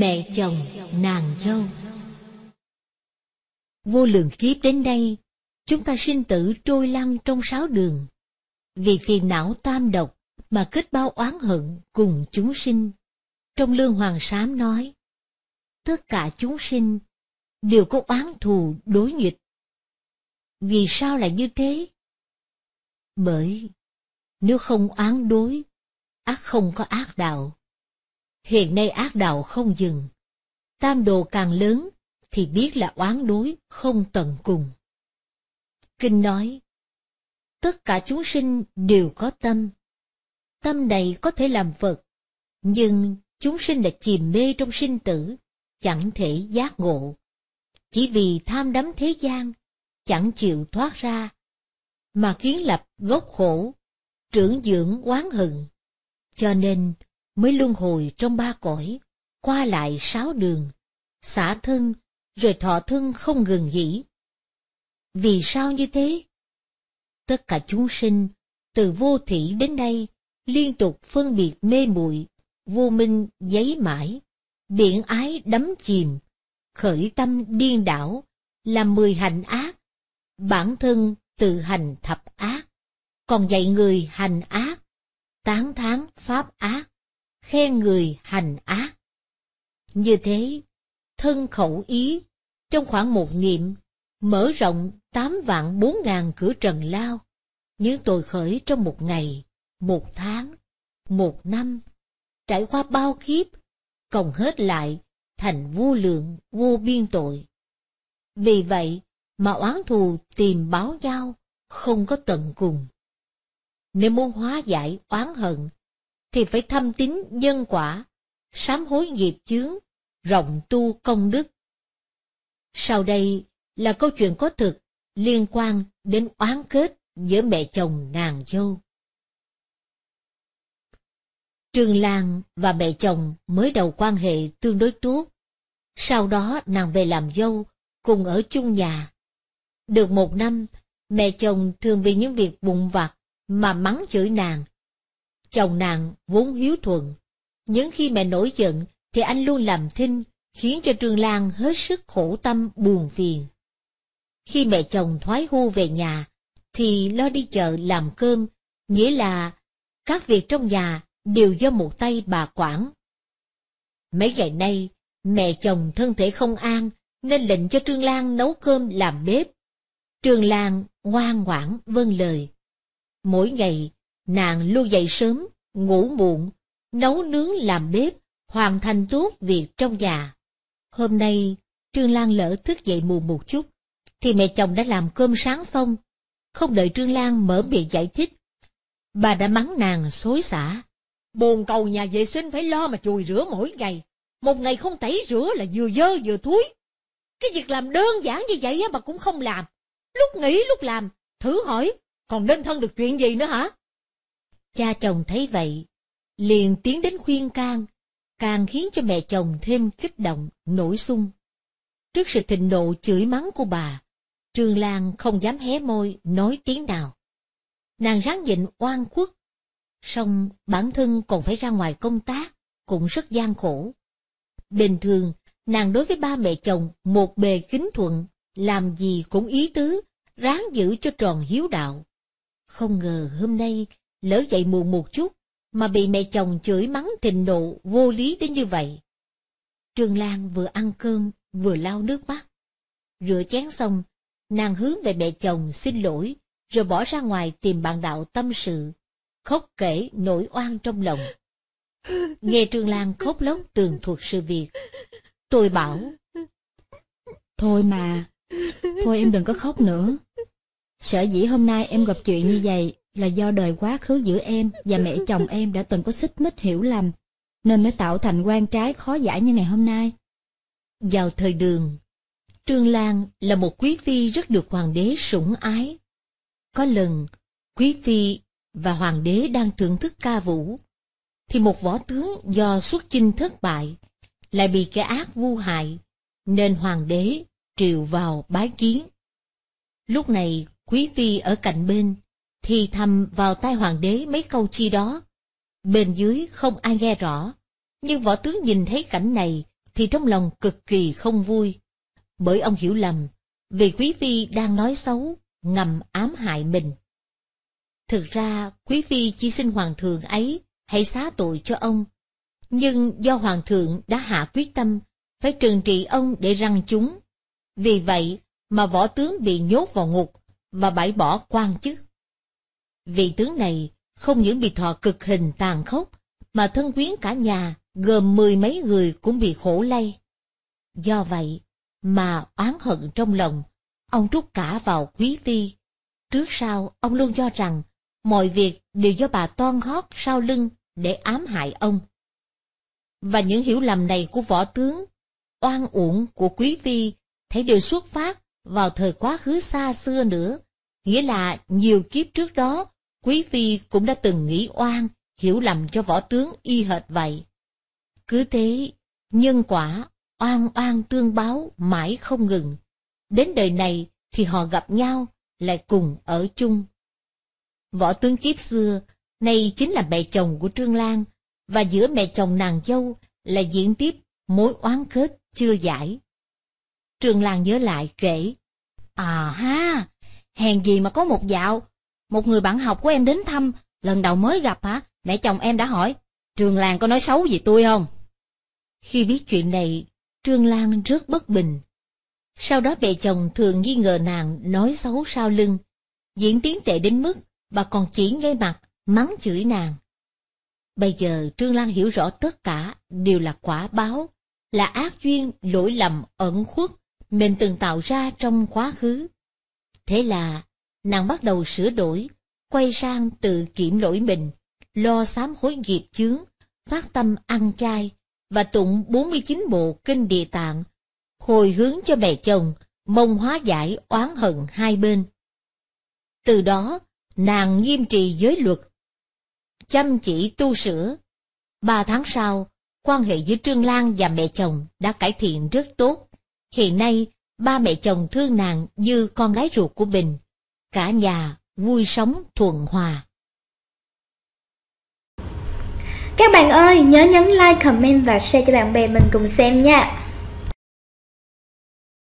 Mẹ chồng, nàng dâu Vô lượng kiếp đến đây, chúng ta sinh tử trôi lăn trong sáu đường. Vì phiền não tam độc mà kết bao oán hận cùng chúng sinh. Trong Lương Hoàng Sám nói, tất cả chúng sinh đều có oán thù đối nghịch. Vì sao lại như thế? Bởi nếu không oán đối, ác không có ác đạo. Hiện nay ác đạo không dừng. Tam đồ càng lớn, thì biết là oán đối không tận cùng. Kinh nói, tất cả chúng sinh đều có tâm. Tâm này có thể làm Phật, nhưng chúng sinh đã chìm mê trong sinh tử, chẳng thể giác ngộ. Chỉ vì tham đắm thế gian, chẳng chịu thoát ra, mà kiến lập gốc khổ, trưởng dưỡng oán hận. Cho nên, mới luân hồi trong ba cõi, qua lại sáu đường, xả thân, rồi thọ thân không ngừng nghỉ. Vì sao như thế? Tất cả chúng sinh, từ vô thủy đến nay, liên tục phân biệt mê muội vô minh giấy mãi, biển ái đắm chìm, khởi tâm điên đảo, làm mười hành ác, bản thân tự hành thập ác, còn dạy người hành ác, tán thán pháp ác, khen người hành ác. Như thế, thân khẩu ý, trong khoảng một niệm, mở rộng tám vạn bốn ngàn cửa trần lao, những tội khởi trong một ngày, một tháng, một năm, trải qua bao kiếp, cộng hết lại thành vô lượng, vô biên tội. Vì vậy mà oán thù tìm báo nhau, không có tận cùng. Nếu muốn hóa giải oán hận, thì phải thâm tín nhân quả, sám hối nghiệp chướng, rộng tu công đức. Sau đây là câu chuyện có thực liên quan đến oán kết giữa mẹ chồng nàng dâu. Trường Lan và mẹ chồng mới đầu quan hệ tương đối tốt. Sau đó nàng về làm dâu, cùng ở chung nhà. Được một năm, mẹ chồng thường vì những việc vụn vặt mà mắng chửi nàng, Chồng nàng vốn hiếu thuận. Những khi mẹ nổi giận thì anh luôn làm thinh, khiến cho Trương Lan hết sức khổ tâm buồn phiền. Khi mẹ chồng thoái hưu về nhà, thì lo đi chợ làm cơm, nghĩa là các việc trong nhà đều do một tay bà quản. Mấy ngày nay, mẹ chồng thân thể không an nên lệnh cho Trương Lan nấu cơm làm bếp. Trương Lan ngoan ngoãn vâng lời. Mỗi ngày, Nàng luôn dậy sớm, ngủ muộn, nấu nướng làm bếp, hoàn thành tốt việc trong nhà. Hôm nay, Trương Lan lỡ thức dậy muộn một chút, thì mẹ chồng đã làm cơm sáng xong. Không đợi Trương Lan mở miệng giải thích, bà đã mắng nàng xối xả. Bồn cầu nhà vệ sinh phải lo mà chùi rửa mỗi ngày. Một ngày không tẩy rửa là vừa dơ vừa thúi. Cái việc làm đơn giản như vậy mà cũng không làm. Lúc nghĩ lúc làm, thử hỏi, còn nên thân được chuyện gì nữa hả? Cha chồng thấy vậy, liền tiến đến khuyên can, càng khiến cho mẹ chồng thêm kích động, nổi sung. Trước sự thịnh nộ chửi mắng của bà, Trương Lan không dám hé môi nói tiếng nào. Nàng ráng nhịn oan khuất, song bản thân còn phải ra ngoài công tác, cũng rất gian khổ. Bình thường, nàng đối với ba mẹ chồng một bề kính thuận, làm gì cũng ý tứ, ráng giữ cho tròn hiếu đạo. Không ngờ hôm nay lỡ dậy muộn một chút, mà bị mẹ chồng chửi mắng thịnh nộ vô lý đến như vậy. Trương Lan vừa ăn cơm, vừa lau nước mắt. Rửa chén xong, nàng hướng về mẹ chồng xin lỗi, rồi bỏ ra ngoài tìm bạn đạo tâm sự, khóc kể nỗi oan trong lòng. Nghe Trương Lan khóc lóc tường thuật sự việc, tôi bảo. Thôi mà, thôi em đừng có khóc nữa. Sở dĩ hôm nay em gặp chuyện như vậy là do đời quá khứ giữa em và mẹ chồng em đã từng có xích mích hiểu lầm, nên mới tạo thành quan trái khó giải như ngày hôm nay. Vào thời đường, Trương Lan là một quý phi rất được hoàng đế sủng ái. Có lần, quý phi và hoàng đế đang thưởng thức ca vũ, thì một võ tướng do xuất chinh thất bại, lại bị kẻ ác vu hại, nên hoàng đế triệu vào bái kiến. Lúc này, quý phi ở cạnh bên, thì thầm vào tai hoàng đế mấy câu chi đó. Bên dưới không ai nghe rõ, nhưng võ tướng nhìn thấy cảnh này thì trong lòng cực kỳ không vui, bởi ông hiểu lầm, vì quý phi đang nói xấu, ngầm ám hại mình. Thực ra, quý phi chỉ xin hoàng thượng ấy hãy xá tội cho ông, nhưng do hoàng thượng đã hạ quyết tâm phải trừng trị ông để răng chúng. Vì vậy mà võ tướng bị nhốt vào ngục và bãi bỏ quan chức. Vị tướng này không những bị thọ cực hình tàn khốc, mà thân quyến cả nhà gồm mười mấy người cũng bị khổ lây. Do vậy mà oán hận trong lòng, ông rút cả vào quý phi. Trước sau, ông luôn cho rằng mọi việc đều do bà toan hót sau lưng để ám hại ông. Và những hiểu lầm này của võ tướng, oan uổng của quý phi thấy đều xuất phát vào thời quá khứ xa xưa nữa, nghĩa là nhiều kiếp trước đó Quý phi cũng đã từng nghĩ oan, hiểu lầm cho võ tướng y hệt vậy. Cứ thế, nhân quả, oan oan tương báo mãi không ngừng. Đến đời này thì họ gặp nhau, lại cùng ở chung. Võ tướng kiếp xưa, nay chính là mẹ chồng của Trương Lan, và giữa mẹ chồng nàng dâu là diễn tiếp mối oán kết chưa giải. Trương Lan nhớ lại kể, À ha, hèn gì mà có một dạo một người bạn học của em đến thăm, lần đầu mới gặp hả, mẹ chồng em đã hỏi, trường Lan có nói xấu gì tôi không? Khi biết chuyện này, Trương Lan rất bất bình. Sau đó mẹ chồng thường nghi ngờ nàng nói xấu sau lưng. Diễn tiến tệ đến mức bà còn chỉ ngay mặt, mắng chửi nàng. Bây giờ Trương Lan hiểu rõ tất cả đều là quả báo, là ác duyên, lỗi lầm, ẩn khuất mình từng tạo ra trong quá khứ. Thế là nàng bắt đầu sửa đổi, quay sang tự kiểm lỗi mình, lo sám hối nghiệp chướng, phát tâm ăn chay và tụng 49 bộ kinh địa tạng, hồi hướng cho mẹ chồng, mong hóa giải oán hận hai bên. Từ đó, nàng nghiêm trì giới luật, chăm chỉ tu sửa. Ba tháng sau, quan hệ giữa Trương Lan và mẹ chồng đã cải thiện rất tốt. Hiện nay, ba mẹ chồng thương nàng như con gái ruột của mình cả nhà vui sống thuần hòa. Các bạn ơi, nhớ nhấn like, comment và share cho bạn bè mình cùng xem nha.